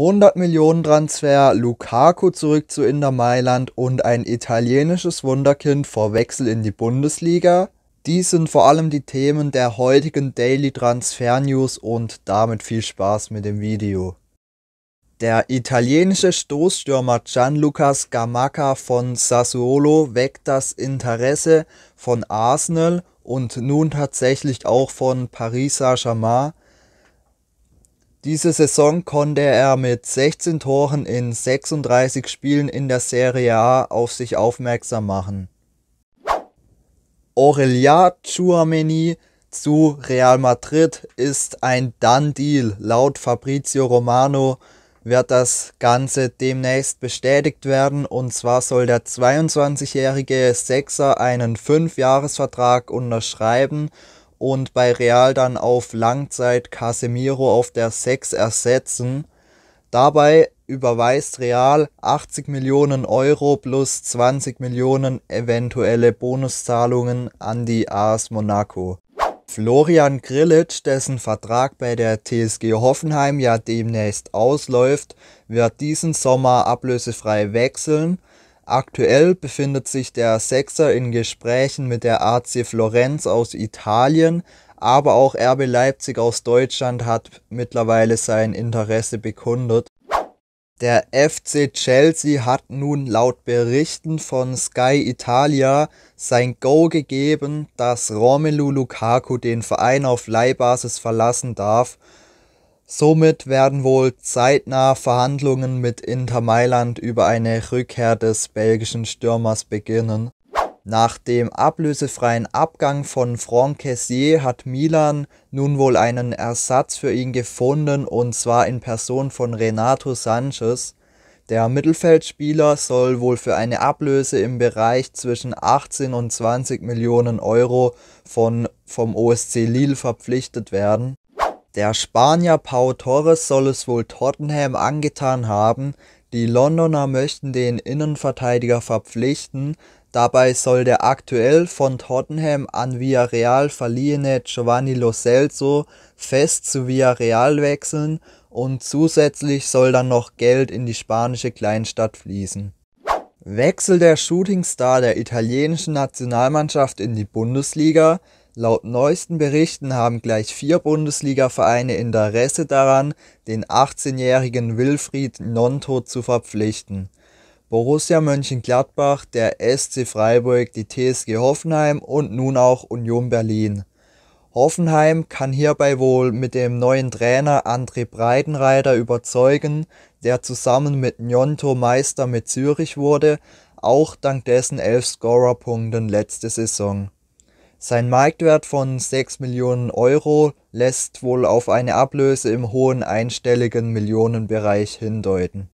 100 Millionen Transfer, Lukaku zurück zu Inter Mailand und ein italienisches Wunderkind vor Wechsel in die Bundesliga. Dies sind vor allem die Themen der heutigen Daily Transfer News und damit viel Spaß mit dem Video. Der italienische Stoßstürmer Gianluca Scamacca von Sassuolo weckt das Interesse von Arsenal und nun tatsächlich auch von Paris Saint-Germain diese Saison konnte er mit 16 Toren in 36 Spielen in der Serie A auf sich aufmerksam machen. Aurelien Chouameni zu Real Madrid ist ein Done Deal. Laut Fabrizio Romano wird das Ganze demnächst bestätigt werden und zwar soll der 22-jährige Sechser einen 5-Jahres-Vertrag unterschreiben und bei Real dann auf Langzeit Casemiro auf der 6 ersetzen. Dabei überweist Real 80 Millionen Euro plus 20 Millionen eventuelle Bonuszahlungen an die AS Monaco. Florian Grillitsch, dessen Vertrag bei der TSG Hoffenheim ja demnächst ausläuft, wird diesen Sommer ablösefrei wechseln Aktuell befindet sich der Sechser in Gesprächen mit der AC Florenz aus Italien, aber auch RB Leipzig aus Deutschland hat mittlerweile sein Interesse bekundet. Der FC Chelsea hat nun laut Berichten von Sky Italia sein Go gegeben, dass Romelu Lukaku den Verein auf Leihbasis verlassen darf. Somit werden wohl zeitnah Verhandlungen mit Inter Mailand über eine Rückkehr des belgischen Stürmers beginnen. Nach dem ablösefreien Abgang von Franck Kessié hat Milan nun wohl einen Ersatz für ihn gefunden und zwar in Person von Renato Sanchez. Der Mittelfeldspieler soll wohl für eine Ablöse im Bereich zwischen 18 und 20 Millionen Euro von, vom OSC Lille verpflichtet werden. Der Spanier Pau Torres soll es wohl Tottenham angetan haben, die Londoner möchten den Innenverteidiger verpflichten, dabei soll der aktuell von Tottenham an Villarreal verliehene Giovanni Lo Celso fest zu Villarreal wechseln und zusätzlich soll dann noch Geld in die spanische Kleinstadt fließen. Wechsel der Shootingstar der italienischen Nationalmannschaft in die Bundesliga, Laut neuesten Berichten haben gleich vier Bundesliga-Vereine Interesse daran, den 18-jährigen Wilfried Nonto zu verpflichten. Borussia Mönchengladbach, der SC Freiburg, die TSG Hoffenheim und nun auch Union Berlin. Hoffenheim kann hierbei wohl mit dem neuen Trainer André Breitenreiter überzeugen, der zusammen mit Njonto Meister mit Zürich wurde, auch dank dessen elf Scorerpunkten letzte Saison. Sein Marktwert von 6 Millionen Euro lässt wohl auf eine Ablöse im hohen einstelligen Millionenbereich hindeuten.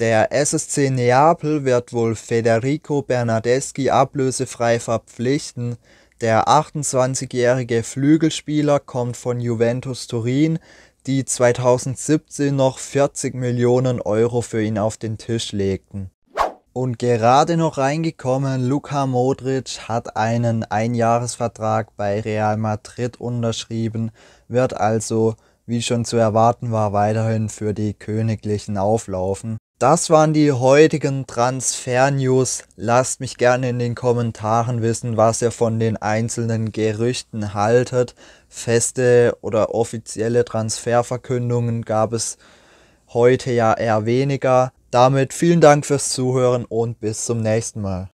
Der SSC Neapel wird wohl Federico Bernardeschi ablösefrei verpflichten. Der 28-jährige Flügelspieler kommt von Juventus Turin, die 2017 noch 40 Millionen Euro für ihn auf den Tisch legten. Und gerade noch reingekommen, Luka Modric hat einen Einjahresvertrag bei Real Madrid unterschrieben, wird also, wie schon zu erwarten war, weiterhin für die Königlichen auflaufen. Das waren die heutigen Transfer-News. Lasst mich gerne in den Kommentaren wissen, was ihr von den einzelnen Gerüchten haltet. Feste oder offizielle Transferverkündungen gab es heute ja eher weniger. Damit vielen Dank fürs Zuhören und bis zum nächsten Mal.